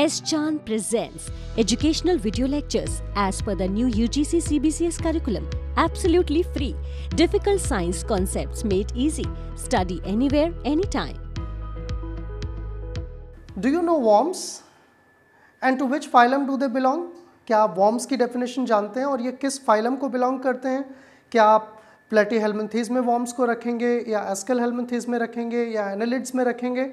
S. Chan presents educational video lectures as per the new UGC CBCS curriculum, absolutely free. Difficult science concepts made easy. Study anywhere, anytime. Do you know worms? And to which phylum do they belong? क्या आप worms की definition जानते हैं और ये किस phylum को belong करते हैं क्या आप प्लेटी हेलमेंथीज में वॉर्म्स को रखेंगे या एस्कल हेलमेंथीज में रखेंगे या एनालिड्स में रखेंगे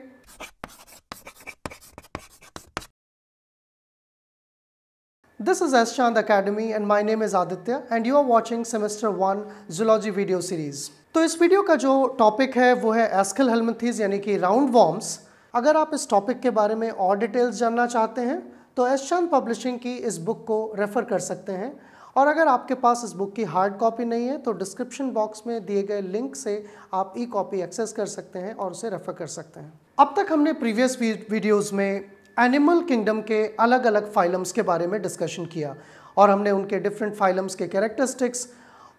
This is Ashchand Academy and my name is Aditya and you are watching semester 1 zoology video series. तो इस वीडियो का जो टॉपिक है वो है एस्कल हेलमिथीज यानी कि राउंड वॉर्म्स अगर आप इस टॉपिक के बारे में और डिटेल्स जानना चाहते हैं तो चांद पब्लिशिंग की इस बुक को रेफ़र कर सकते हैं और अगर आपके पास इस बुक की हार्ड कॉपी नहीं है तो डिस्क्रिप्शन बॉक्स में दिए गए लिंक से आप ई कॉपी एक्सेस कर सकते हैं और उसे रेफ़र कर सकते हैं अब तक हमने प्रीवियस वीडियोज़ में एनिमल किंगडम के अलग अलग फाइलम्स के बारे में डिस्कशन किया और हमने उनके डिफरेंट फाइलम्स के कैरेक्टरिस्टिक्स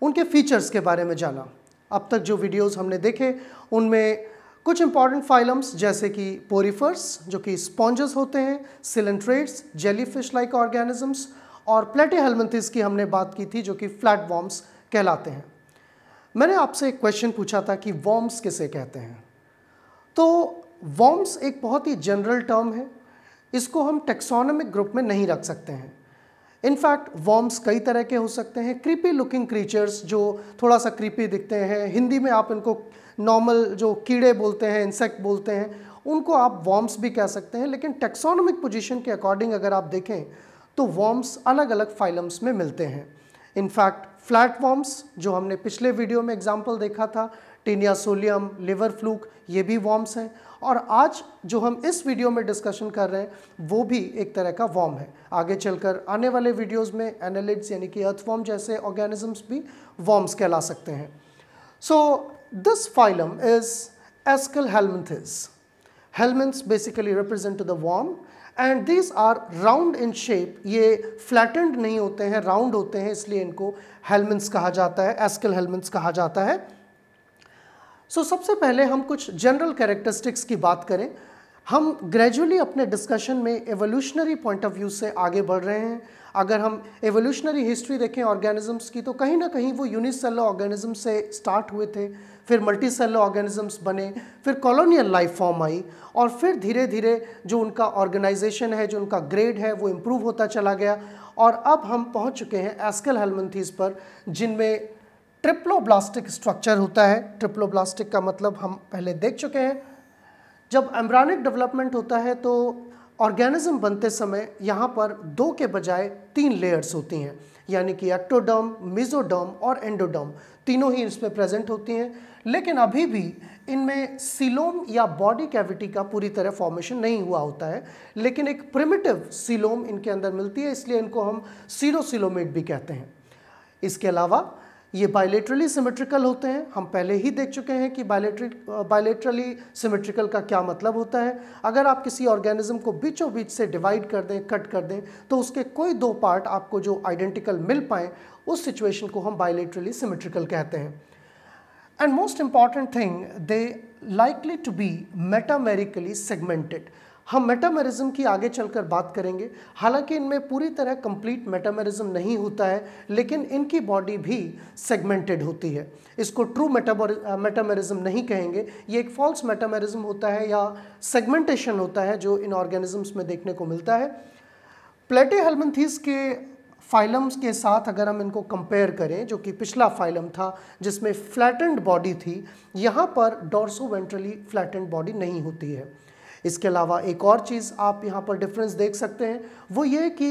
उनके फीचर्स के बारे में जाना अब तक जो वीडियोस हमने देखे उनमें कुछ इंपॉर्टेंट फाइलम्स जैसे कि पोरीफर्स जो कि स्पॉन्जस होते हैं सिलेंट्रेट्स जेलीफिश लाइक ऑर्गेनिजम्स और प्लेटे हेलमेंथिस की हमने बात की थी जो कि फ्लैट वॉम्स कहलाते हैं मैंने आपसे एक क्वेश्चन पूछा था कि वॉम्स किसे कहते हैं तो वॉम्स एक बहुत ही जनरल टर्म है इसको हम टेक्सोनमिक ग्रुप में नहीं रख सकते हैं इनफैक्ट वॉम्स कई तरह के हो सकते हैं क्रीपी लुकिंग क्रीचर्स जो थोड़ा सा क्रीपी दिखते हैं हिंदी में आप इनको नॉर्मल जो कीड़े बोलते हैं इंसेक्ट बोलते हैं उनको आप वॉम्स भी कह सकते हैं लेकिन टेक्सोनमिक पोजिशन के अकॉर्डिंग अगर आप देखें तो वॉम्स अलग अलग फाइलम्स में मिलते हैं इनफैक्ट फ्लैट वॉम्स जो हमने पिछले वीडियो में एग्जाम्पल देखा था टीनियासोलियम लिवर फ्लूक ये भी वॉर्म्स हैं और आज जो हम इस वीडियो में डिस्कशन कर रहे हैं वो भी एक तरह का वॉर्म है आगे चलकर आने वाले वीडियोस में एनालिट्स यानी कि अर्थवॉर्म जैसे ऑर्गेनिजम्स भी वॉर्म्स कहला सकते हैं so this phylum is Aschelminthes helminths basically represent to the worm and these are round in ये फ्लैटेंड नहीं होते हैं राउंड होते हैं इसलिए इनको हेलमेंट्स कहा जाता है एस्कल हेलमेंट्स कहा जाता है सो so, सबसे पहले हम कुछ जनरल कैरेक्टरिस्टिक्स की बात करें हम ग्रेजुअली अपने डिस्कशन में एवोल्यूशनरी पॉइंट ऑफ व्यू से आगे बढ़ रहे हैं अगर हम एवोल्यूशनरी हिस्ट्री देखें ऑर्गेनिजम्स की तो कहीं ना कहीं वो यूनिसेलो ऑर्गेनिज्म से स्टार्ट हुए थे फिर मल्टी सेलर ऑर्गेनिजम्स बने फिर कॉलोनियल लाइफ फॉर्म आई और फिर धीरे धीरे जो उनका ऑर्गेनाइजेशन है जो उनका ग्रेड है वो इम्प्रूव होता चला गया और अब हम पहुंच चुके हैं एस्कल हेलमथीज़ पर जिनमें ट्रिप्लोब्लास्टिक स्ट्रक्चर होता है ट्रिप्लोब्लास्टिक का मतलब हम पहले देख चुके हैं जब एम्ब्रानिक डेवलपमेंट होता है तो ऑर्गेनिज्म बनते समय यहाँ पर दो के बजाय तीन लेयर्स होती हैं यानी कि एक्टोडर्म मिजोडर्म और एंडोडर्म तीनों ही इसमें प्रेजेंट होती हैं लेकिन अभी भी इनमें सिलोम या बॉडी कैविटी का पूरी तरह फॉर्मेशन नहीं हुआ होता है लेकिन एक प्रिमिटिव सिलोम इनके अंदर मिलती है इसलिए इनको हम सीरोसिलोमेट भी कहते हैं इसके अलावा ये बायलेटरली सिमेट्रिकल होते हैं हम पहले ही देख चुके हैं कि बायलेट्रिक बायलेटरली सिमेट्रिकल का क्या मतलब होता है अगर आप किसी ऑर्गेनिज्म को बीचों बीच से डिवाइड कर दें कट कर दें तो उसके कोई दो पार्ट आपको जो आइडेंटिकल मिल पाए उस सिचुएशन को हम बायलेटरली सिमेट्रिकल कहते हैं and most important thing they likely to be metamerically segmented हम मेटामेरिज्म की आगे चलकर बात करेंगे हालांकि इनमें पूरी तरह कंप्लीट मेटामेरिज्म नहीं होता है लेकिन इनकी बॉडी भी सेगमेंटेड होती है इसको ट्रू मेटामेरिज्म नहीं कहेंगे ये एक फॉल्स मेटामेरिज्म होता है या सेगमेंटेशन होता है जो इन ऑर्गेनिजम्स में देखने को मिलता है प्लेटे हेलमथीस के फाइलम्स के साथ अगर हम इनको कंपेयर करें जो कि पिछला फाइलम था जिसमें फ्लैटेंड बॉडी थी यहाँ पर डोर्सो वेंट्रली फ्लैटेंड बॉडी नहीं होती है इसके अलावा एक और चीज़ आप यहाँ पर डिफरेंस देख सकते हैं वो ये कि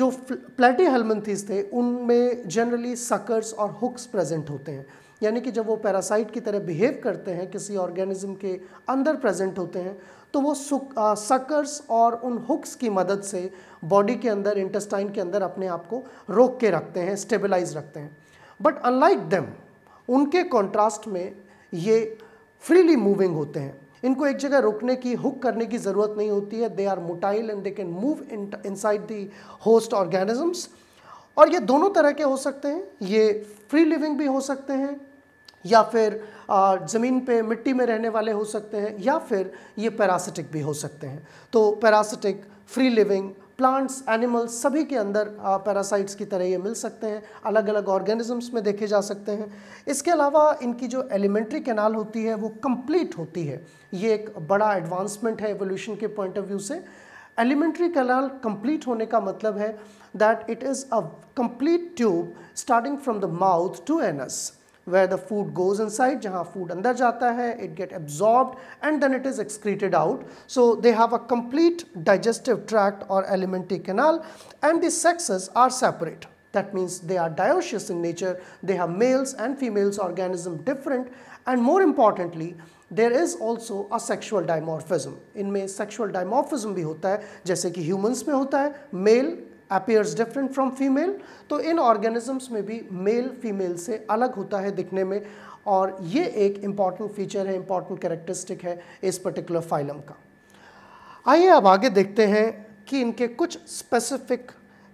जो प्लेटी हेलमेंथीज थे उनमें जनरली सकर्स और हुक्स प्रेजेंट होते हैं यानी कि जब वो पैरासाइट की तरह बिहेव करते हैं किसी ऑर्गेनिज्म के अंदर प्रेजेंट होते हैं तो वो सकर्स और उन हुक्स की मदद से बॉडी के अंदर इंटेस्टाइन के अंदर अपने आप को रोक के रखते हैं स्टेबलाइज रखते हैं बट अनलाइक देम उनके कॉन्ट्रास्ट में ये फ्रीली मूविंग होते हैं इनको एक जगह रोकने की हुक करने की ज़रूरत नहीं होती है they are motile and they can move inside the host organisms और ये दोनों तरह के हो सकते हैं ये फ्री लिविंग भी हो सकते हैं या फिर ज़मीन पे मिट्टी में रहने वाले हो सकते हैं या फिर ये पैरासिटिक भी हो सकते हैं तो parasitic free living plants animals सभी के अंदर पैरासाइट्स की तरह ये मिल सकते हैं अलग अलग ऑर्गेनिजम्स में देखे जा सकते हैं इसके अलावा इनकी जो एलिमेंट्री कैनाल होती है वो कंप्लीट होती है ये एक बड़ा एडवांसमेंट है एवोल्यूशन के पॉइंट ऑफ व्यू से एलिमेंट्री कैनाल कंप्लीट होने का मतलब है that it is a complete tube starting from the mouth to anus where the food goes inside jahan food andar jata hai it get absorbed and then it is excreted out so they have a complete digestive tract or alimentary canal and the sexes are separate that means they are dioecious in nature they have males and females organism different and more importantly there is also a sexual dimorphism. In इनमें sexual dimorphism भी होता है जैसे कि humans में होता है male appears different from female तो इन ऑर्गेनिजम्स में भी मेल फीमेल से अलग होता है दिखने में और ये एक इम्पॉर्टेंट फीचर है इम्पॉर्टेंट कैरेक्टरिस्टिक है इस पर्टिकुलर फाइलम का आइए अब आगे देखते हैं कि इनके कुछ स्पेसिफिक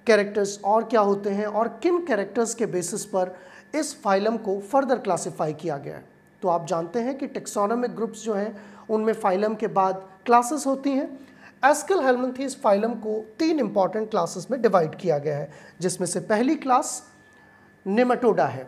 कैरेक्टर्स और क्या होते हैं और किन कैरेक्टर्स के बेसिस पर इस फाइलम को फर्दर क्लासीफाई किया गया है तो आप जानते हैं कि टेक्सोनोमिक ग्रुप्स जो हैं उनमें फाइलम के बाद क्लासेस होती हैं एस्कल हेलमेंथीस फाइलम को तीन इंपॉर्टेंट क्लासेस में डिवाइड किया गया है जिसमें से पहली क्लास निमेटोडा है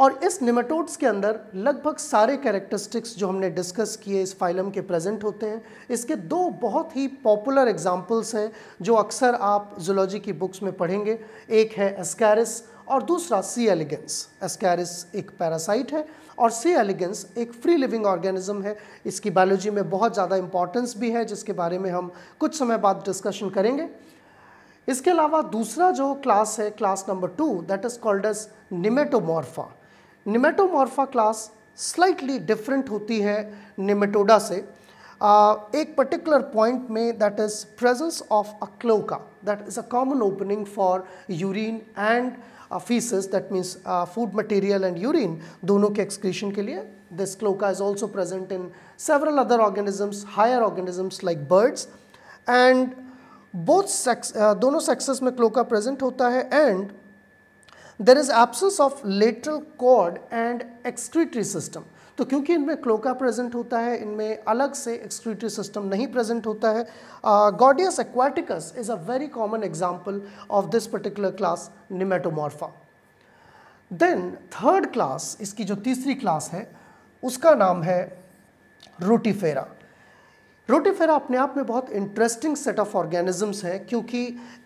और इस निमेटोड्स के अंदर लगभग सारे कैरेक्टरिस्टिक्स जो हमने डिस्कस किए इस फाइलम के प्रेजेंट होते हैं इसके दो बहुत ही पॉपुलर एग्जांपल्स हैं जो अक्सर आप जुलॉजी की बुक्स में पढ़ेंगे एक है एस्कैरिस और दूसरा सी एलिगेंस एस्कैरिस एक पैरासाइट है और सी एलिगेंस एक फ्री लिविंग ऑर्गेनिज्म है इसकी बायोलॉजी में बहुत ज़्यादा इंपॉर्टेंस भी है जिसके बारे में हम कुछ समय बाद डिस्कशन करेंगे इसके अलावा दूसरा जो क्लास है class number two that is called as Nematomorpha Nematomorpha class slightly different होती है निमेटोडा से uh, एक पर्टिकुलर पॉइंट में that is presence of a cloaca that is a common opening for urine and faeces that means food material and urine दोनों के excretion के लिए this cloaca is also present in several other organisms higher organisms like birds and both sex दोनों sexes में cloaca present होता है and there is absence of lateral cord and excretory system तो क्योंकि इनमें क्लोका प्रेजेंट होता है इनमें अलग से एक्सक्रीटरी सिस्टम नहीं प्रेजेंट होता है Gordius aquaticus is a very common example of this particular class Nematomorpha then third class इसकी जो तीसरी क्लास है उसका नाम है रोटीफेरा रोटीफेरा अपने आप में बहुत इंटरेस्टिंग सेट ऑफ ऑर्गेनिजम्स हैं क्योंकि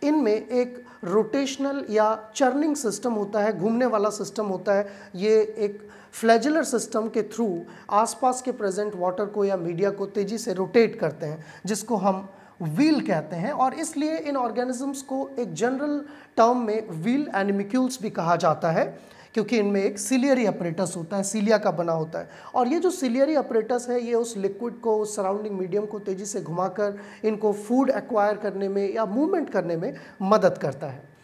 इनमें एक रोटेशनल या चर्निंग सिस्टम होता है घूमने वाला सिस्टम होता है ये एक फ्लैजुलर सिस्टम के थ्रू आसपास के प्रेजेंट वाटर को या मीडिया को तेज़ी से रोटेट करते हैं जिसको हम व्हील कहते हैं और इसलिए इन ऑर्गेनिजम्स को एक जनरल टर्म में व्हील एनिमिक्यूल्स भी कहा जाता है क्योंकि इनमें एक सिलियरी ऑपरेटस होता है सीलिया का बना होता है और ये जो सिलियरी अपरेटस है ये उस लिक्विड को उस सराउंडिंग मीडियम को तेज़ी से घुमाकर इनको फूड एक्वायर करने में या मूवमेंट करने में मदद करता है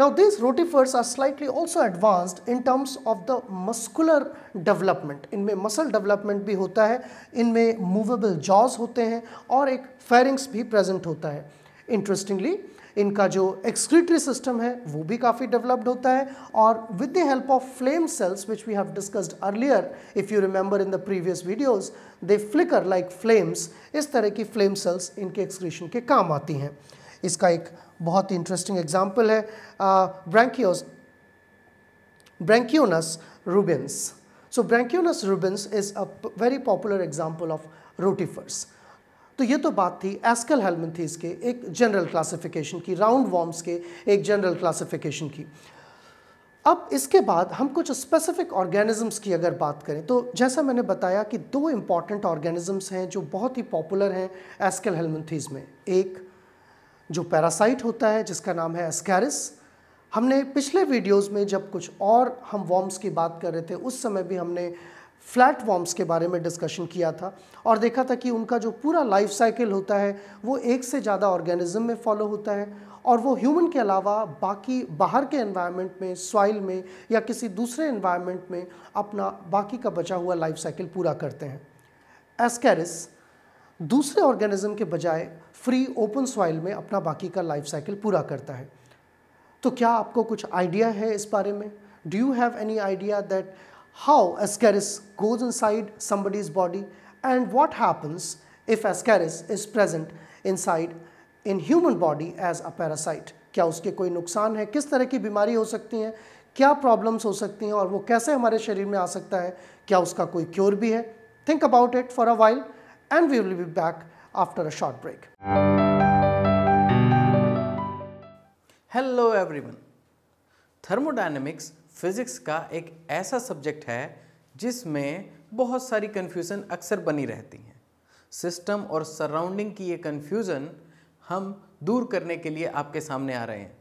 Now these rotifers are slightly also advanced in terms of the muscular development. इनमें muscle development भी होता है इनमें movable jaws होते हैं और एक pharynx भी present होता है Interestingly, इनका जो excretory system है वो भी काफ़ी developed होता है और with the help of flame cells which we have discussed earlier, if you remember in the previous videos, they flicker like flames. इस तरह की flame cells इनके excretion के काम आती हैं इसका एक बहुत ही इंटरेस्टिंग एग्जाम्पल है ब्रैंकियोस Brachionus rubens so Brachionus rubens is a very popular example of rotifers तो ये तो बात थी एस्कल हेलमेंथीज के एक जनरल क्लासिफिकेशन की राउंड वॉर्म्स के एक जनरल क्लासिफिकेशन की अब इसके बाद हम कुछ स्पेसिफिक ऑर्गेनिजम्स की अगर बात करें तो जैसा मैंने बताया कि दो इंपॉर्टेंट ऑर्गेनिजम्स हैं जो बहुत ही पॉपुलर हैं एस्कल हेलमेंथीज में एक जो पैरासाइट होता है जिसका नाम है एस्कैरिस हमने पिछले वीडियोस में जब कुछ और हम वॉर्म्स की बात कर रहे थे उस समय भी हमने फ्लैट वॉर्म्स के बारे में डिस्कशन किया था और देखा था कि उनका जो पूरा लाइफ साइकिल होता है वो एक से ज़्यादा ऑर्गेनिज्म में फॉलो होता है और वो ह्यूमन के अलावा बाकी बाहर के एनवायरनमेंट में सॉइल में या किसी दूसरे एनवायरनमेंट में अपना बाकी का बचा हुआ लाइफ साइकिल पूरा करते हैं एस्कैरिस दूसरे ऑर्गेनिज्म के बजाय फ्री ओपन सॉइल में अपना बाकी का लाइफ साइकिल पूरा करता है तो क्या आपको कुछ आइडिया है इस बारे में do you have any idea that how goes inside somebody's body and what happens if if is present inside in human body as a parasite क्या उसके कोई नुकसान है किस तरह की बीमारी हो सकती हैं क्या प्रॉब्लम्स हो सकती हैं और वो कैसे हमारे शरीर में आ सकता है क्या उसका कोई क्योर भी है think about it for a while and we will be back after a short break. Hello everyone thermodynamics physics का एक ऐसा सब्जेक्ट है जिसमें बहुत सारी कन्फ्यूज़न अक्सर बनी रहती हैं सिस्टम और सराउंडिंग की ये कन्फ्यूज़न हम दूर करने के लिए आपके सामने आ रहे हैं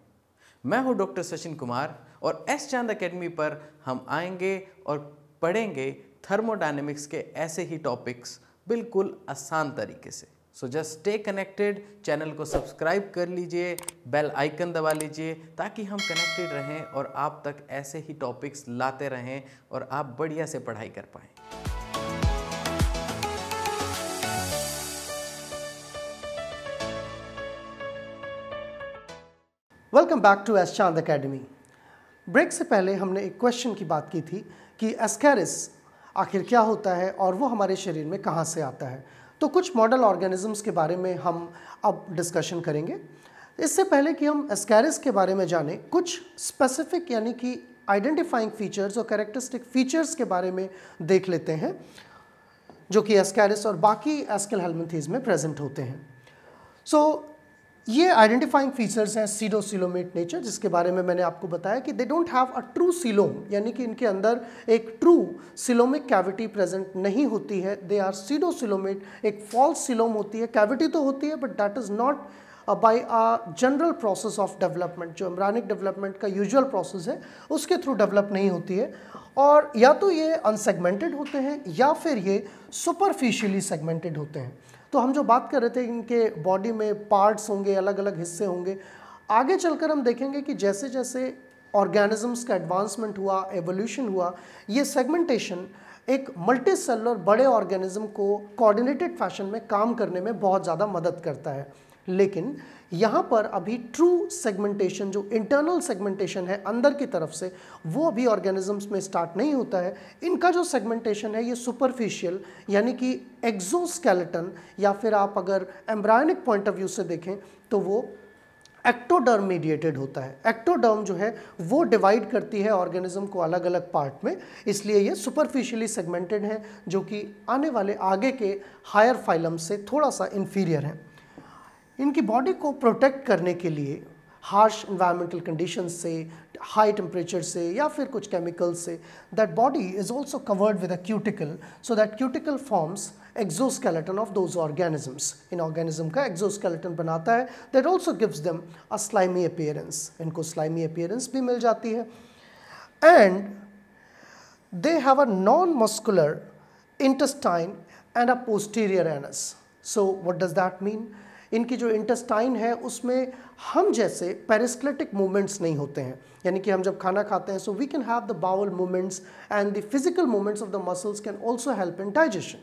मैं हूं डॉक्टर सचिन कुमार और एस चांद एकेडमी पर हम आएंगे और पढ़ेंगे थर्मोडाइनमिक्स के ऐसे ही टॉपिक्स बिल्कुल आसान तरीके से so just stay connected channel को सब्सक्राइब कर लीजिए बेल आइकन दबा लीजिए ताकि हम कनेक्टेड रहें और आप तक ऐसे ही टॉपिक्स लाते रहें और आप बढ़िया से पढ़ाई कर पाएँ welcome back to S Chand Academy break से पहले हमने एक क्वेश्चन की बात की थी कि एस्कैरिस आखिर क्या होता है और वो हमारे शरीर में कहाँ से आता है तो कुछ मॉडल ऑर्गेनिजम्स के बारे में हम अब डिस्कशन करेंगे इससे पहले कि हम एस्कैरिस के बारे में जाने कुछ स्पेसिफिक यानी कि आइडेंटिफाइंग फीचर्स और कैरेक्टरिस्टिक फीचर्स के बारे में देख लेते हैं जो कि एस्कैरिस और बाकी एस्किल हेलमेंथीज में प्रेजेंट होते हैं सो ये आइडेंटिफाइंग फीचर्स हैं सीडो सीलोमेट नेचर जिसके बारे में मैंने आपको बताया कि they don't have a true coelom यानी कि इनके अंदर एक ट्रू सिलोमिक कैविटी प्रेजेंट नहीं होती है दे आर सीडो सिलोमेट एक फॉल्स सिलोम होती है कैविटी तो होती है but that is not by a general process of development जो एम्ब्रानिक डेवलपमेंट का यूजल प्रोसेस है उसके थ्रू डेवलप नहीं होती है और या तो ये अनसेगमेंटेड होते हैं या फिर ये सुपरफिशियली सेगमेंटेड होते हैं तो हम जो बात कर रहे थे इनके बॉडी में पार्ट्स होंगे अलग अलग हिस्से होंगे आगे चलकर हम देखेंगे कि जैसे जैसे ऑर्गेनिजम्स का एडवांसमेंट हुआ एवोल्यूशन हुआ ये सेगमेंटेशन एक मल्टी सेलर बड़े ऑर्गेनिज्म को कोऑर्डिनेटेड फैशन में काम करने में बहुत ज़्यादा मदद करता है लेकिन यहाँ पर अभी ट्रू सेगमेंटेशन जो इंटरनल सेगमेंटेशन है अंदर की तरफ से वो अभी ऑर्गेनिजम्स में स्टार्ट नहीं होता है इनका जो सेगमेंटेशन है ये सुपरफिशियल यानी कि एक्जोस्केलेटन या फिर आप अगर एम्ब्रायनिक पॉइंट ऑफ व्यू से देखें तो वो एक्टोडर्म मीडिएटेड होता है एक्टोडर्म जो है वो डिवाइड करती है ऑर्गेनिज्म को अलग अलग पार्ट में इसलिए ये सुपरफिशियली सेगमेंटेड है जो कि आने वाले आगे के हायर फाइलम से थोड़ा सा इन्फीरियर है इनकी बॉडी को प्रोटेक्ट करने के लिए हार्श इन्वायरमेंटल कंडीशन से हाई टेम्परेचर से या फिर कुछ केमिकल से that body is also covered with a cuticle so that cuticle forms exoskeleton of those organisms इन ऑर्गेनिज्म का एक्जोस्केलेटन बनाता है that also gives them a slimy appearance इनको स्लाइमी अपेयरेंस भी मिल जाती है and they have a non muscular intestine and a posterior anus so what does that mean इनकी जो इंटेस्टाइन है उसमें हम जैसे पेरिस्क्लेटिक मूवमेंट्स नहीं होते हैं यानी कि हम जब खाना खाते हैं so we can have the bowel movements and the physical movements of the muscles can also help in digestion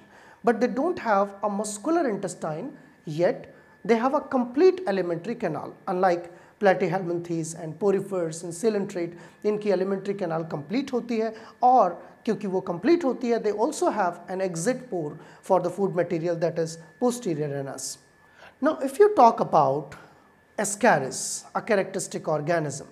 but they don't have a muscular intestine yet they have a complete alimentary canal unlike Platyhelminthes and poriferans and coelenterates इनकी alimentary canal complete होती है और क्योंकि वो complete होती है they also have an exit pore for the food material that is posterior N Now, if you talk about Ascaris, a characteristic organism,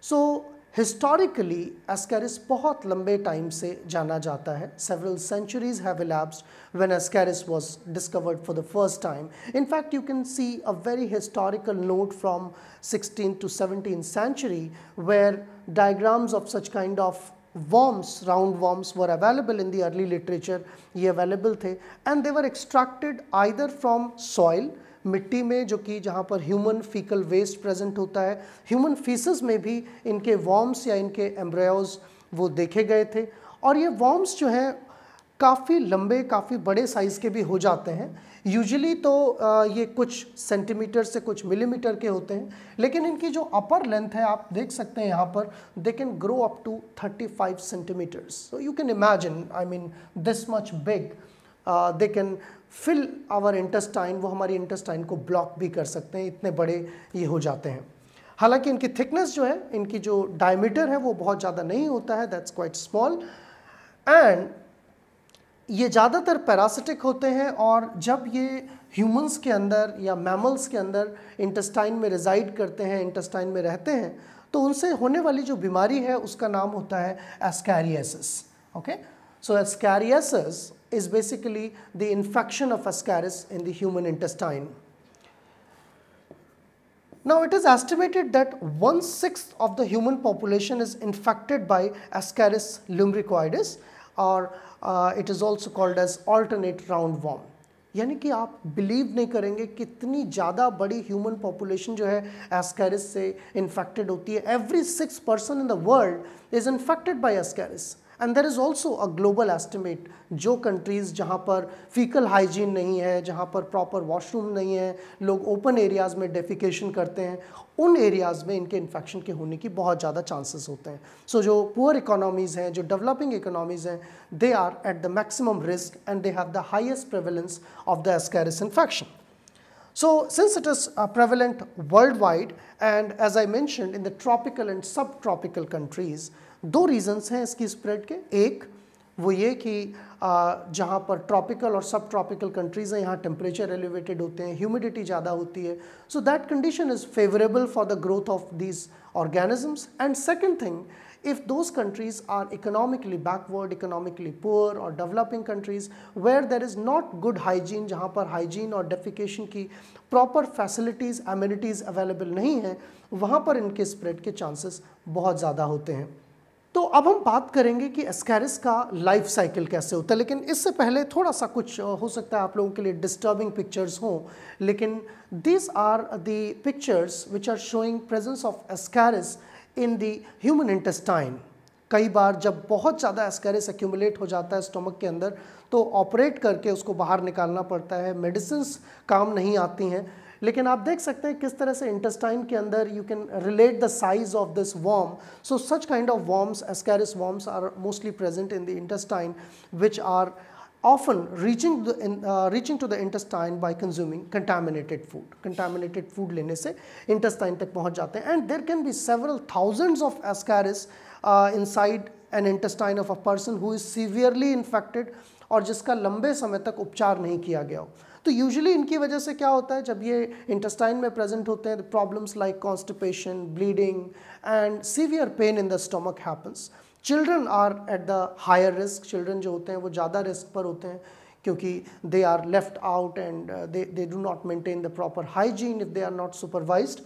so historically Ascaris बहुत लंबे time से जाना जाता है Several centuries have elapsed when Ascaris was discovered for the first time. In fact, you can see a very historical note from 16th to 17th century where diagrams of such kind of worms, round worms were available in the early literature, ये available थे and they were extracted either from soil मिट्टी में जो कि जहाँ पर human faecal waste present होता है ह्यूमन फीसस में भी इनके वॉर्म्स या इनके एम्ब्रायोज वो देखे गए थे और ये वॉर्म्स जो हैं काफ़ी लंबे काफ़ी बड़े साइज़ के भी हो जाते हैं यूजली तो ये कुछ सेंटीमीटर से कुछ मिलीमीटर के होते हैं लेकिन इनकी जो अपर लेंथ है आप देख सकते हैं यहाँ पर they can grow up to 35 centimetres so you can imagine I mean this much big they can fill our intestine वो हमारी इंटेस्टाइन को ब्लॉक भी कर सकते हैं इतने बड़े ये हो जाते हैं हालांकि इनकी थिकनेस जो है इनकी जो डायमीटर है वो बहुत ज़्यादा नहीं होता है दैट्स क्वाइट स्मॉल एंड ये ज़्यादातर पैरासिटिक होते हैं और जब ये ह्यूमंस के अंदर या मैमल्स के अंदर इंटेस्टाइन में रिजाइड करते हैं इंटेस्टाइन में रहते हैं तो उनसे होने वाली जो बीमारी है उसका नाम होता है ascariasis okay so ascariasis is basically the infection of ascaris in the human intestine. Now it is estimated that one-sixth of the human population is infected by ascaris lumbricoides or uh, it is also called as alternate roundworm. यानि कि आप believe नहीं करेंगे कितनी ज़्यादा बड़ी human population जो है ascaris से infected होती है. Every sixth person in the world is infected by ascaris and there is also a global estimate jo countries jahan par fecal hygiene nahi hai jahan par proper washroom nahi hai log open areas mein defecation karte hain un areas mein inke infection ke hone ki bahut zyada chances hote hain so jo poor economies hain jo developing economies hain they are at the maximum risk and they have the highest prevalence of the ascaris infection so since it is uh, prevalent worldwide and as i mentioned in the tropical and subtropical countries दो reasons हैं इसकी spread के एक वो ये कि जहाँ पर ट्रॉपिकल और सब ट्रॉपिकल कंट्रीज़ हैं यहाँ टेम्परेचर एलिवेटेड होते हैं ह्यूमिडिटी ज़्यादा होती है so that condition is favourable for the growth of these organisms and second thing if those countries are economically backward economically poor और developing countries where there is not good hygiene जहाँ पर hygiene और defecation की proper facilities amenities available नहीं हैं वहाँ पर इनके स्प्रेड के चांसेस बहुत ज़्यादा होते हैं तो अब हम बात करेंगे कि एस्कैरिस का लाइफ साइकिल कैसे होता है लेकिन इससे पहले थोड़ा सा कुछ हो सकता है आप लोगों के लिए डिस्टर्बिंग पिक्चर्स हों लेकिन these are the pictures which are showing presence of Ascaris in the human intestine कई बार जब बहुत ज़्यादा एस्कैरिस एक्यूमुलेट हो जाता है स्टोमक के अंदर तो ऑपरेट करके उसको बाहर निकालना पड़ता है मेडिसिन काम नहीं आती हैं लेकिन आप देख सकते हैं किस तरह से इंटेस्टाइन के अंदर you can relate the size of this worm so such kind of worms Ascaris worms are mostly present in the intestine which are often reaching reaching to the intestine by consuming contaminated food contaminated food लेने से intestine तक पहुंच जाते हैं and there can be several thousands of Ascaris inside an intestine of a person who is severely infected और जिसका लंबे समय तक उपचार नहीं किया गया हो तो यूजुअली इनकी वजह से क्या होता है जब ये इंटेस्टाइन में प्रेजेंट होते हैं problems like constipation bleeding and severe pain in the stomach happens children are at the higher risk children जो होते हैं वो ज़्यादा रिस्क पर होते हैं क्योंकि they are left out and they do not maintain the proper hygiene if they are not supervise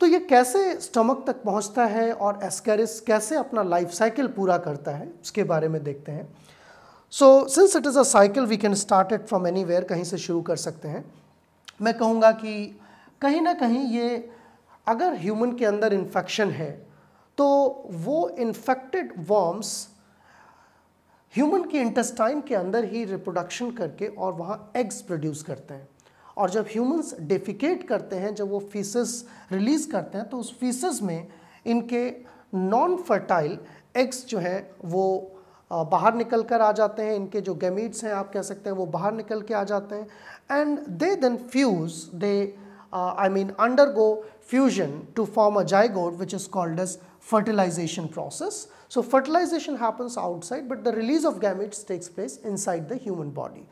तो ये कैसे स्टमक तक पहुंचता है और एस्केरिस कैसे अपना लाइफ साइकिल पूरा करता है उसके बारे में देखते हैं so since it is a cycle we can start it from anywhere कहीं से शुरू कर सकते हैं मैं कहूँगा कि कहीं ना कहीं ये अगर ह्यूमन के अंदर इन्फेक्शन है तो वो इन्फेक्टेड वॉर्म्स ह्यूमन के इंटेस्टाइन के अंदर ही रिप्रोडक्शन करके और वहाँ एग्स प्रोड्यूस करते हैं और जब ह्यूमंस डेफिकेट करते हैं जब वो फीसेस रिलीज़ करते हैं तो उस फीसेस में इनके नॉन फर्टाइल एग्स जो हैं वो बाहर निकल कर आ जाते हैं इनके जो गैमीट्स हैं आप कह सकते हैं वो बाहर निकल के आ जाते हैं and they then fuse they I mean undergo fusion to form a zygote which is called as fertilization process so fertilization happens outside but the release of gametes takes place inside the human body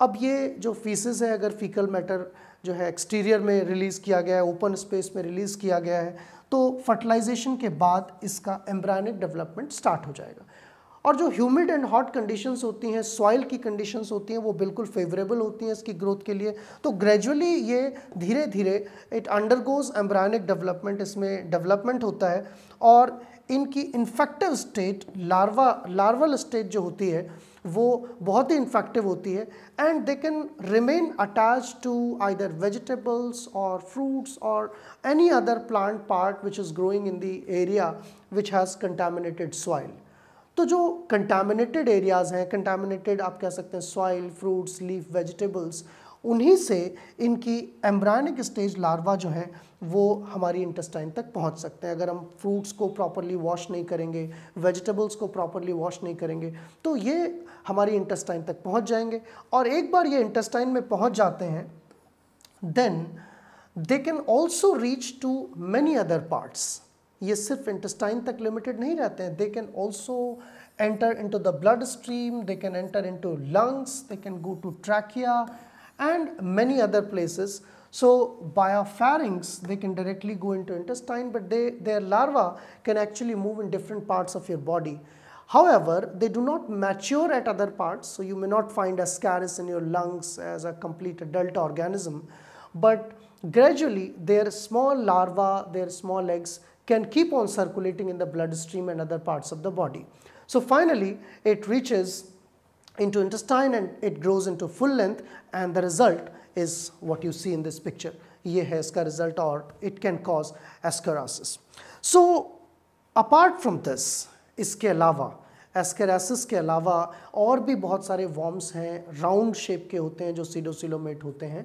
अब ये जो faeces है अगर faecal matter जो है exterior में release किया गया है ओपन स्पेस में रिलीज़ किया गया है तो फर्टिलाइजेशन के बाद इसका एम्ब्रायनिक डेवलपमेंट स्टार्ट हो जाएगा और जो ह्यूमिड एंड हॉट कंडीशंस होती हैं सॉइल की कंडीशंस होती हैं वो बिल्कुल फेवरेबल होती हैं इसकी ग्रोथ के लिए तो ग्रेजुअली ये धीरे धीरे इट अंडरगोज एम्ब्रायनिक डेवलपमेंट इसमें डेवलपमेंट होता है और इनकी infective state larva larval state जो होती है वो बहुत ही इन्फेक्टिव होती है and they can remain attach to either vegetables और फ्रूट्स और any other plant part which is growing in the area which has contaminated soil तो जो कंटामिनेटेड एरियाज़ हैं कंटामिनेटेड आप कह सकते हैं सॉइल फ्रूट्स लीफ वेजिटेबल्स उन्हीं से इनकी एम्ब्रायनिक स्टेज लार्वा जो है वो हमारी इंटेस्टाइन तक पहुंच सकते हैं अगर हम फ्रूट्स को प्रॉपरली वॉश नहीं करेंगे वेजिटेबल्स को प्रॉपरली वॉश नहीं करेंगे तो ये हमारी इंटेस्टाइन तक पहुंच जाएंगे और एक बार ये इंटेस्टाइन में पहुंच जाते हैं then they can also reach to many other parts ये सिर्फ इंटेस्टाइन तक लिमिटेड नहीं रहते हैं they can also enter into the blood stream they can enter into lungs they can go to trachea and many other places so biopharynx they can directly go into intestine but their larva can actually move in different parts of your body however they do not mature at other parts so you may not find ascaris in your lungs as a complete adult organism but gradually their small larva their small eggs can keep on circulating in the bloodstream and other parts of the body. So finally, it reaches into intestine and it grows into full length and the result is what you see in this picture. Ye hai result or it can cause ascarasis. So apart from this, इसके अलावा एस्केरासिस के अलावा और भी बहुत सारे worms हैं round shape के होते हैं जो सीडोसिलोमेट होते हैं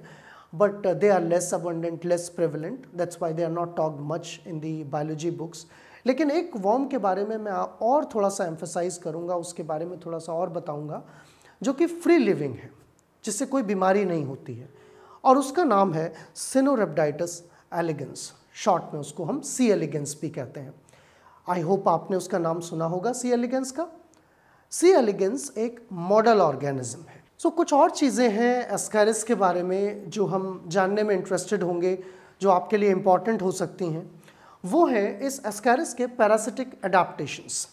but uh, they are less abundant, less prevalent. That's why they are not talked much in the biology books. लेकिन एक वॉर्म के बारे में मैं और थोड़ा सा एम्फेसाइज करूँगा उसके बारे में थोड़ा सा और बताऊँगा जो कि फ्री लिविंग है जिससे कोई बीमारी नहीं होती है और उसका नाम है सिनोरेबडाइटस एलिगेंस शॉर्ट में उसको हम सी एलिगेंस भी कहते हैं आई होप आपने उसका नाम सुना होगा सी एलिगेंस का सी एलिगेंस एक मॉडल ऑर्गेनिज्म है सो कुछ और चीज़ें हैं एस्कैरिस के बारे में जो हम जानने में इंटरेस्टेड होंगे जो आपके लिए इम्पॉर्टेंट हो सकती हैं वो है इस एस्कैरिस के पैरासिटिक अडाप्टशंस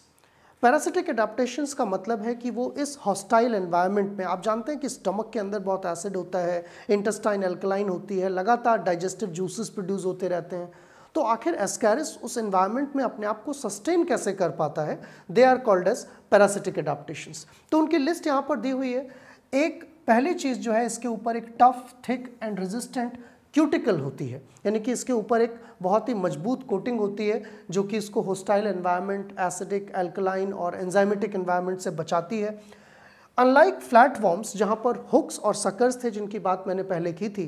पैरासिटिक अडाप्टशंस का मतलब है कि वो इस हॉस्टाइल एनवायरनमेंट में आप जानते हैं कि स्टमक के अंदर बहुत एसिड होता है इंटेस्टाइन एल्कलाइन होती है लगातार डाइजेस्टिव जूसेस प्रोड्यूस होते रहते हैं तो आखिर एस्कैरिस उस एनवायरनमेंट में अपने आप को सस्टेन कैसे कर पाता है they are called as parasitic adaptations तो उनकी लिस्ट यहाँ पर दी हुई है एक पहली चीज़ जो है इसके ऊपर एक tough thick and resistant cuticle होती है यानी कि इसके ऊपर एक बहुत ही मजबूत कोटिंग होती है जो कि इसको होस्टाइल एनवायरनमेंट एसिडिक एल्कलाइन और एंजाइमेटिक एनवायरनमेंट से बचाती है अनलाइक फ्लैट वॉर्म्स जहाँ पर हुक्स और सकर्स थे जिनकी बात मैंने पहले की थी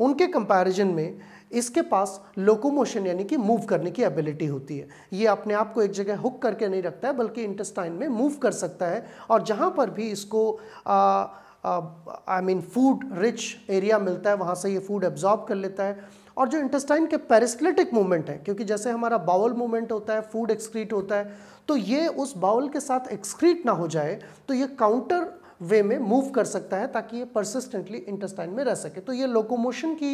उनके कंपैरिजन में इसके पास लोकोमोशन यानी कि मूव करने की एबिलिटी होती है ये अपने आप को एक जगह हुक करके नहीं रखता है बल्कि इंटेस्टाइन में मूव कर सकता है और जहाँ पर भी इसको I mean food rich area मिलता है वहाँ से ये फूड एब्जॉर्ब कर लेता है और जो इंटेस्टाइन के पेरिस्टलेटिक मूवमेंट है क्योंकि जैसे हमारा बाउल मूवमेंट होता है फूड एक्सक्रीट होता है तो ये उस बाउल के साथ एक्सक्रीट ना हो जाए तो ये काउंटर वे में मूव कर सकता है ताकि ये परसिस्टेंटली इंटेस्टाइन में रह सके तो ये लोकोमोशन की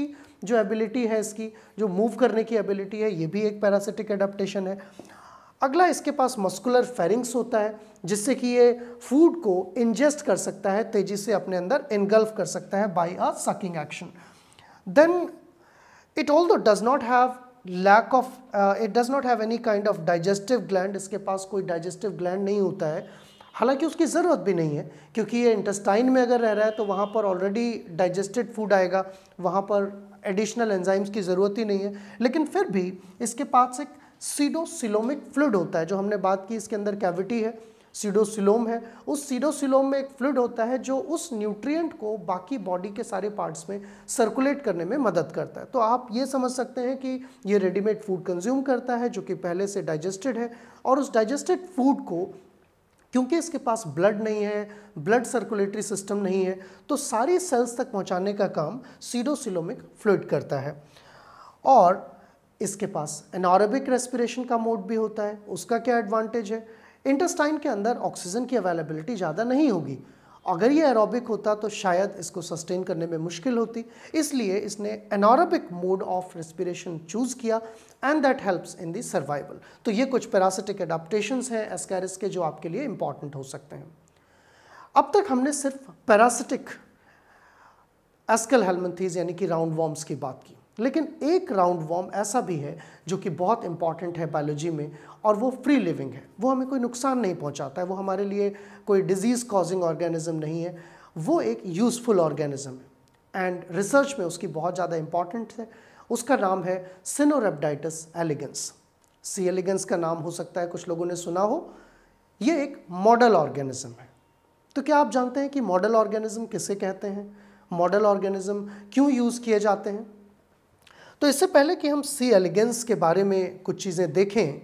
जो एबिलिटी है इसकी जो मूव करने की एबिलिटी है ये भी एक पैरासिटिक एडाप्टेशन है अगला इसके पास मस्कुलर फेरिंग्स होता है जिससे कि ये फूड को इंजेस्ट कर सकता है तेजी से अपने अंदर इनगल्फ कर सकता है by a sucking action then it although does not have lack of it does not have any kind of digestive gland इसके पास कोई डाइजेस्टिव ग्लैंड नहीं होता है हालांकि उसकी ज़रूरत भी नहीं है क्योंकि ये इंटेस्टाइन में अगर रह रहा है तो वहाँ पर ऑलरेडी डाइजेस्टेड फूड आएगा वहाँ पर एडिशनल एंजाइम्स की ज़रूरत ही नहीं है लेकिन फिर भी इसके पास एक सीडोसिलोमिक फ्लूड होता है जो हमने बात की इसके अंदर कैविटी है सीडोसिलोम है उस सीडोसिलोम में एक फ्लूड होता है जो उस न्यूट्रिएंट को बाकी बॉडी के सारे पार्ट्स में सर्कुलेट करने में मदद करता है तो आप ये समझ सकते हैं कि ये रेडीमेड फूड कंज्यूम करता है जो कि पहले से डाइजेस्टेड है और उस डाइजेस्टेड फूड को क्योंकि इसके पास ब्लड नहीं है ब्लड सर्कुलेटरी सिस्टम नहीं है तो सारी सेल्स तक पहुंचाने का काम सीडोसिलोमिक फ्लूड करता है और इसके पास एनॉरबिक रेस्पिरेशन का मोड भी होता है उसका क्या एडवांटेज है इंटेस्टाइन के अंदर ऑक्सीजन की अवेलेबिलिटी ज़्यादा नहीं होगी अगर ये एरोबिक होता तो शायद इसको सस्टेन करने में मुश्किल होती इसलिए इसने anaerobic mode of respiration choose किया and that helps in the survival तो ये कुछ पैरासिटिक एडाप्टेशन हैं एस्कैरिस के जो आपके लिए इंपॉर्टेंट हो सकते हैं अब तक हमने सिर्फ पैरासिटिक एस्कल हेलमेंथीज यानी कि राउंड वॉर्म्स की बात की लेकिन एक राउंड वॉर्म ऐसा भी है जो कि बहुत इंपॉर्टेंट है बायोलॉजी में और वो फ्री लिविंग है वो हमें कोई नुकसान नहीं पहुंचाता है वो हमारे लिए कोई डिजीज़ कॉजिंग ऑर्गेनिज्म नहीं है वो एक यूज़फुल ऑर्गेनिज्म है एंड रिसर्च में उसकी बहुत ज़्यादा इंपॉर्टेंट है उसका नाम है सिनोरेबडाइटस एलिगेंस सी एलिगेंस का नाम हो सकता है कुछ लोगों ने सुना हो ये एक मॉडल ऑर्गेनिज्म है तो क्या आप जानते हैं कि मॉडल ऑर्गेनिज्म किसे कहते हैं मॉडल ऑर्गेनिज्म क्यों यूज़ किए जाते हैं तो इससे पहले कि हम सी एलिगेंस के बारे में कुछ चीज़ें देखें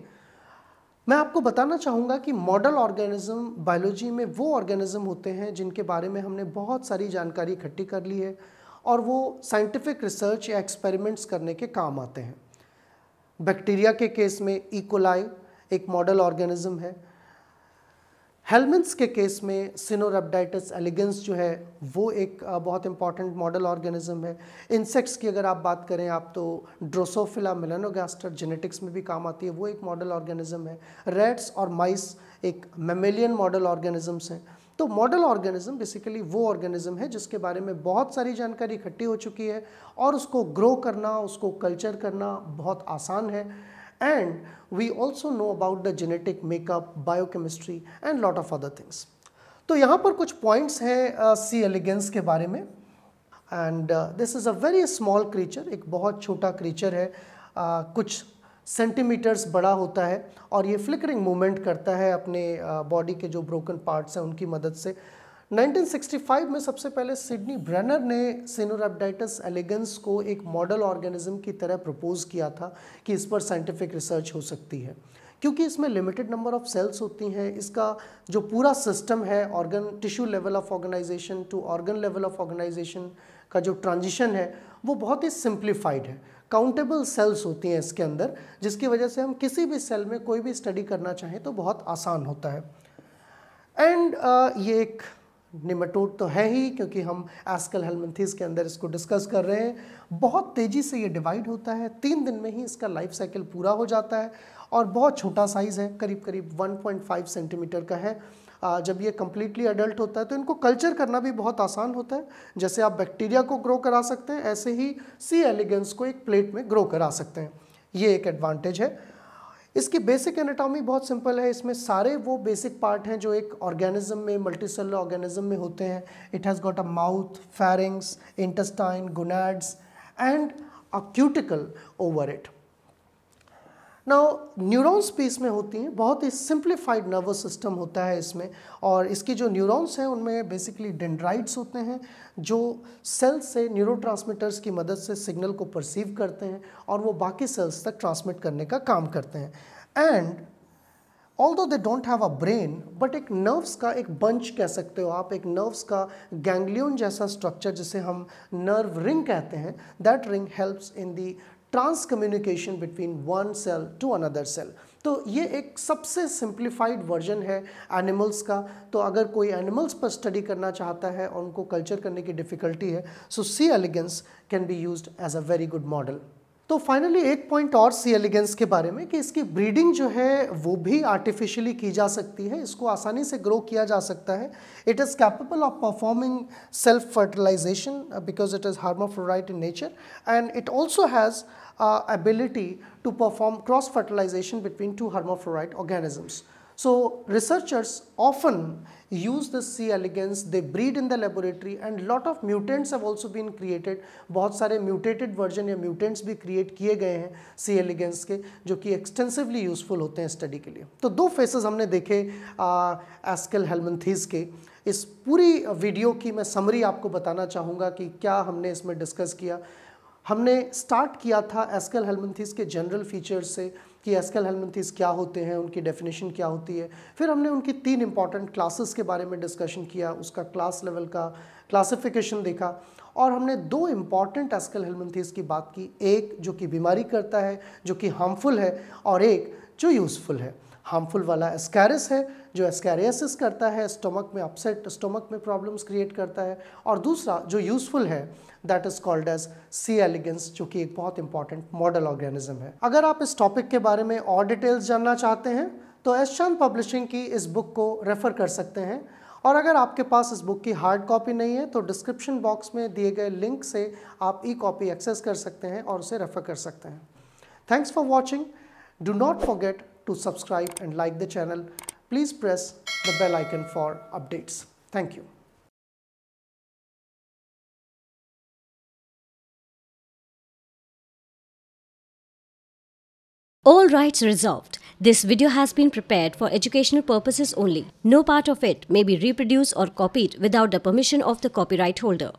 मैं आपको बताना चाहूँगा कि मॉडल ऑर्गेनिज्म बायोलॉजी में वो ऑर्गेनिज्म होते हैं जिनके बारे में हमने बहुत सारी जानकारी इकट्ठी कर ली है और वो साइंटिफिक रिसर्च या एक्सपेरिमेंट्स करने के काम आते हैं बैक्टीरिया के केस में इकोलाई e. एक मॉडल ऑर्गेनिज्म है हेलमेंट्स के केस में सिनोरेप्डाइटिस एलिगेंस जो है वो एक बहुत इंपॉर्टेंट मॉडल ऑर्गेनिज्म है इंसेक्ट्स की अगर आप बात करें आप तो ड्रोसोफिला मिलेनोगास्टर जेनेटिक्स में भी काम आती है वो एक मॉडल ऑर्गेनिज्म है रेट्स और माइस एक मेमेलियन मॉडल ऑर्गेनिजम्स हैं तो मॉडल ऑर्गेनिज्म बेसिकली वो ऑर्गेनिज्म है जिसके बारे में बहुत सारी जानकारी इकट्ठी हो चुकी है और उसको ग्रो करना उसको कल्चर करना बहुत आसान है and we also know about the genetic makeup biochemistry and lot of other things तो यहाँ पर कुछ पॉइंट्स हैं सी एलिगेंस के बारे में and this is a very small creature एक बहुत छोटा क्रीचर है uh, कुछ सेंटीमीटर्स बड़ा होता है और ये फ्लिकरिंग मूवमेंट करता है अपने बॉडी के जो ब्रोकन पार्ट्स हैं उनकी मदद से 1965 में सबसे पहले सिडनी ब्रनर ने सिनोरेप्टाइटिस एलिगेंस को एक मॉडल ऑर्गेनिज्म की तरह प्रपोज किया था कि इस पर साइंटिफिक रिसर्च हो सकती है क्योंकि इसमें लिमिटेड नंबर ऑफ सेल्स होती हैं इसका जो पूरा सिस्टम है organ tissue level of organisation to organ level of organisation का जो ट्रांजिशन है वो बहुत ही सिंप्लीफाइड है काउंटेबल सेल्स होती हैं इसके अंदर जिसकी वजह से हम किसी भी सेल में कोई भी स्टडी करना चाहें तो बहुत आसान होता है एंड uh, ये एक निमटोट तो है ही क्योंकि हम एस्कल हेलमेंथीज के अंदर इसको डिस्कस कर रहे हैं बहुत तेज़ी से ये डिवाइड होता है तीन दिन में ही इसका लाइफ साइकिल पूरा हो जाता है और बहुत छोटा साइज़ है करीब करीब 1.5 सेंटीमीटर का है जब ये कम्प्लीटली अडल्ट होता है तो इनको कल्चर करना भी बहुत आसान होता है जैसे आप बैक्टीरिया को ग्रो करा सकते हैं ऐसे ही सी एलिगेंस को एक प्लेट में ग्रो करा सकते हैं ये एक एडवांटेज है इसकी बेसिक एनाटॉमी बहुत सिंपल है इसमें सारे वो बेसिक पार्ट हैं जो एक ऑर्गेनिज्म में मल्टीसेलर ऑर्गेनिज्म में होते हैं it has got a mouth pharynx intestine gonads and a cuticle over it now neurons भी इसमें होती हैं बहुत ही सिंप्लीफाइड नर्वस सिस्टम होता है इसमें और इसके जो न्यूरॉन्स हैं उनमें बेसिकली डेंड्राइड्स होते हैं जो सेल से न्यूरोट्रांसमीटर्स की मदद से सिग्नल को परसीव करते हैं और वो बाकी सेल्स तक ट्रांसमिट करने का काम करते हैं and although they don't have a brain but एक नर्व्स का एक बंच कह सकते हो आप एक नर्व्स का गैंग्लियन जैसा स्ट्रक्चर जिसे हम नर्व रिंग कहते हैं that ring helps in the trans communication between one cell to another cell तो ये एक सबसे सिंप्लीफाइड वर्जन है एनिमल्स का तो अगर कोई एनिमल्स पर स्टडी करना चाहता है और उनको कल्चर करने की डिफ़िकल्टी है so C elegans can be use as a very good model तो फाइनली एक पॉइंट और सी एलिगेंस के बारे में कि इसकी ब्रीडिंग जो है वो भी आर्टिफिशियली की जा सकती है इसको आसानी से ग्रो किया जा सकता है it is capable of performing self fertilisation because it is hermaphrodite in nature and it also has ability to perform cross fertilisation between two hermaphrodite organisms So researchers often use the C. elegans, they breed in the laboratory and lot of mutants have also been created. बहुत सारे mutated version या mutants भी create किए गए हैं C. elegans के जो कि extensively useful होते हैं study के लिए तो दो phases हमने देखे एस्कल हेलमेंथीज के इस पूरी video की मैं summary आपको बताना चाहूँगा कि क्या हमने इसमें discuss किया हमने start किया था एस्कल हेलमेंथीज के general features से कि एस्केल हेलमेंथीज क्या होते हैं उनकी डेफिनेशन क्या होती है फिर हमने उनकी तीन इंपॉर्टेंट क्लासेस के बारे में डिस्कशन किया उसका क्लास लेवल का क्लासिफिकेशन देखा और हमने दो इम्पॉर्टेंट एस्केल हेलमेंथीज की बात की एक जो कि बीमारी करता है जो कि हार्मफुल है और एक जो यूज़फुल है हार्मफुल वाला एस्कैरिस है जो एस्कैरियसिस करता है स्टोमक में अपसेट स्टोमक में प्रॉब्लम्स क्रिएट करता है और दूसरा जो यूज़फुल है that is called as C elegans जो कि एक बहुत इंपॉर्टेंट मॉडल ऑर्गेनिज्म है अगर आप इस टॉपिक के बारे में और डिटेल्स जानना चाहते हैं तो एस चांद पब्लिशिंग की इस बुक को रेफ़र कर सकते हैं और अगर आपके पास इस बुक की हार्ड कॉपी नहीं है तो डिस्क्रिप्शन बॉक्स में दिए गए लिंक से आप ई कॉपी एक्सेस कर सकते हैं और उसे रेफ़र कर सकते हैं thanks for watching do not forget to subscribe and like the channel. Please press the bell icon for updates. Thank you. All rights reserved. This video has been prepared for educational purposes only. No part of it may be reproduced or copied without the permission of the copyright holder.